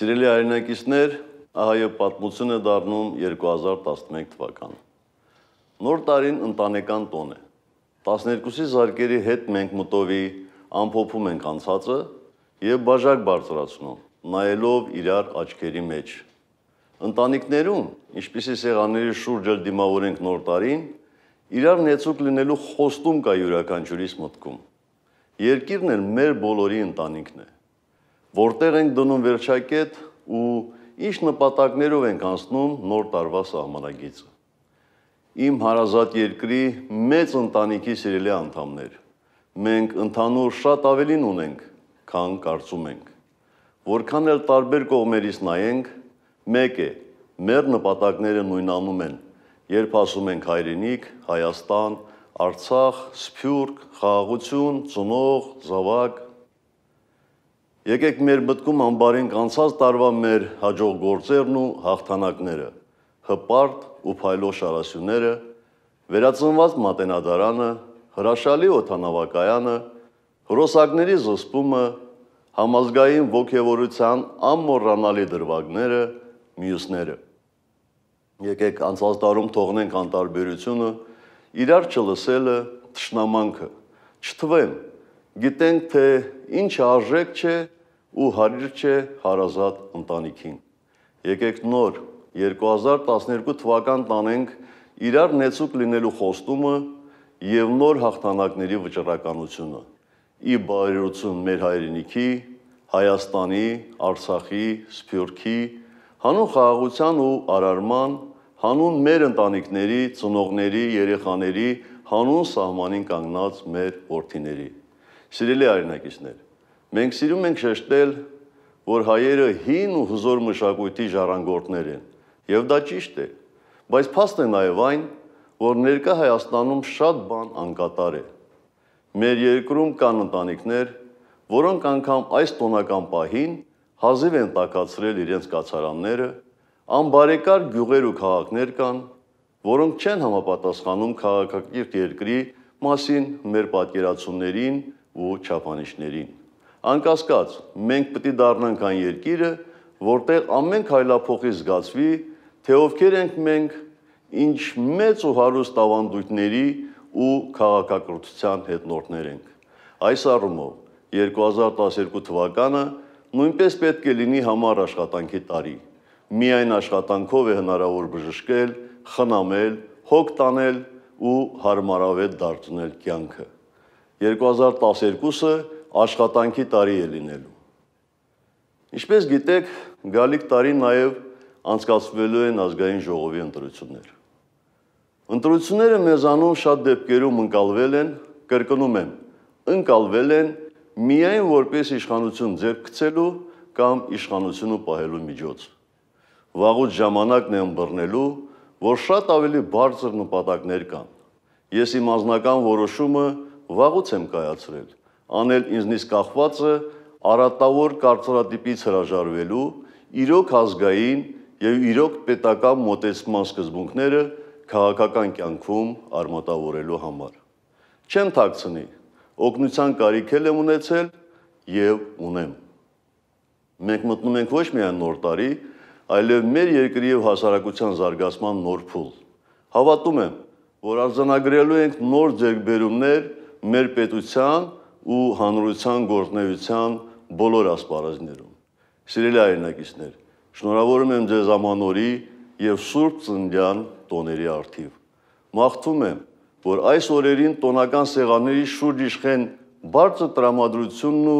Սիրելի հայրենակիցներ, ահա եւ պատմությունը դառնում 2011 թվականը։ Նոր տարին ընտանեկան տոն է։ 12-ի զարկերի հետ մենք մտովի ամփոփում ենք անցածը եւ բաժակ բարձրացնում, նայելով իրար աչքերի մեջ։ Ընտանիքներում, ինչպիսի սեղանների շուրջը դիմավորենք նոր տարին, իրար նեցուկ լինելու խոստում կա յուրաքանչյուրիս մտքում։ Երկիրն էլ մեր բոլորի ընտանիքն է։ ընտանիքն է որտեղ ենք դնում վերջակետ ու ինչ նպատակներով ենք անցնում նոր տարվա սահմանագիծը։ Իմ հարազատ երկրի մեծ ընտանիքի սիրելի անդամներ, մենք ընդհանուր շատ ավելին ունենք, քան կարծում ենք։ Որքան էլ տարբեր կողմերից նայենք, մեկ է, մեր նպատակները նույնանում են, երբ ասում ենք հայրենիք, Հայաստան, Արցախ, Սփյուռք, խաղաղություն, ծնող, զավակ, Եկեք մեր մտքում ամբարենք անցած տարվա մեր հաջող գործերն ու հաղթանակները, հպարտ ու փայլող շարասյուները, վերածնված մատենադարանը, հրաշալի օթանավակայանը, հրոսակների զսպումը, համազգային ոգևորության անմոռանալի դրվագները, մյուսները։ Եկեք անցած տարում թողնենք անտարբերությունը, իրար չլսելը, ճշնամանքը, չթվեն, գիտենք, թե ինչ արժեք չէ ու հարիր չէ հարազատ ընտանիքին։ Եկեք նոր 2012 թվական տանենք իրար նեցուկ լինելու խոստումը եւ նոր հաղթանակների վճռականությունը։ Ի բարերություն մեր հայրենիքի, Հայաստանի, Արցախի, Սփյուռքի, հանուն խաղաղության ու արարման, հանուն մեր ընտանիքների, ծնողների, երեխաների, հանուն սահմանին կանգնած մեր որդիների։ Սիրելի արինակիցներ, Մենք սիրում ենք շեշտել, որ հայերը հին ու հզոր մշակույթի ժառանգորդներ են, եւ դա ճիշտ է, բայց փաստ է նաեւ այն, որ ներկա Հայաստանում շատ բան անկատար է։ Մեր երկրում կան ընտանիքներ, որոնք անգամ այս տոնական պահին հազիվ են տակացրել իրենց կացարանները, անբարեկար գյուղեր ու քաղաքներ կան, որոնք չեն համապատասխանում քաղաքակիրթ երկրի մասին մեր պատկերացումներին ու չափանիշներին։ Անկասկած, մենք պետք է դառնանք այն երկիրը, որտեղ ամեն քայլափոխի զգացվի, թե ովքեր ենք մենք, ինչ մեծ ու հարուստ ավանդույթների ու քաղաքակրթության հետնորդներ ենք։ Այս առումով 2012 թվականը նույնպես պետք է լինի համար աշխատանքի տարի։ Միայն աշխատանքով է հնարավոր բժշկել, խնամել, հոգ տանել ու հարմարավետ դարձնել կյանքը։ 2012-ը աշխատանքի տարի է լինելու։ Ինչպես գիտեք, գալիք տարի նաև անցկացվելու են ազգային ժողովի ընտրություններ։ Ընտրությունները մեզանում շատ դեպքերում ընկալվել են, կրկնում եմ, ընկալվել են միայն որպես իշխանություն ձեռք գցելու կամ իշխանությունը պահելու միջոց։ Վաղուց ժամանակն է ըմբռնելու, որ շատ ավելի բարձր նպատակներ կան։ Ես իմ անձնական որոշումը վաղուց եմ կայացրել անել ինձնից կախվածը արատավոր կարծրատիպից հրաժարվելու իրոք ազգային եւ իրոք պետական մոտեցման սկզբունքները քաղաքական կյանքում արմատավորելու համար։ Չեմ ཐակցնի, օգնության կարիք եմ ունեցել եւ ունեմ։ Մենք մտնում ենք ոչ միայն նոր տարի, այլև մեր երկրի եւ հասարակության զարգացման նոր փուլ։ Հավատում եմ, որ արձանագրելու ենք նոր ձեռքբերումներ մեր պետության ու հանրության գործնեության բոլոր ասպարեզներում։ Սիրելի հայրենակիցներ, շնորհավորում եմ ձեզ ամանորի եւ Սուրբ Ծննդյան տոների արդիվ։ Մաղթում եմ, որ այս օրերին տոնական սեղանների շուրջ իշխեն բարձր տրամադրությունն ու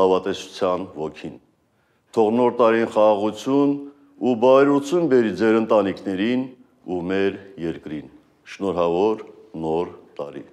լավատեսության ոգին։ Թող նոր տարին խաղաղություն ու բարություն բերի ձեր ընտանիքներին ու մեր երկրին։ Շնորհավոր նոր տարի։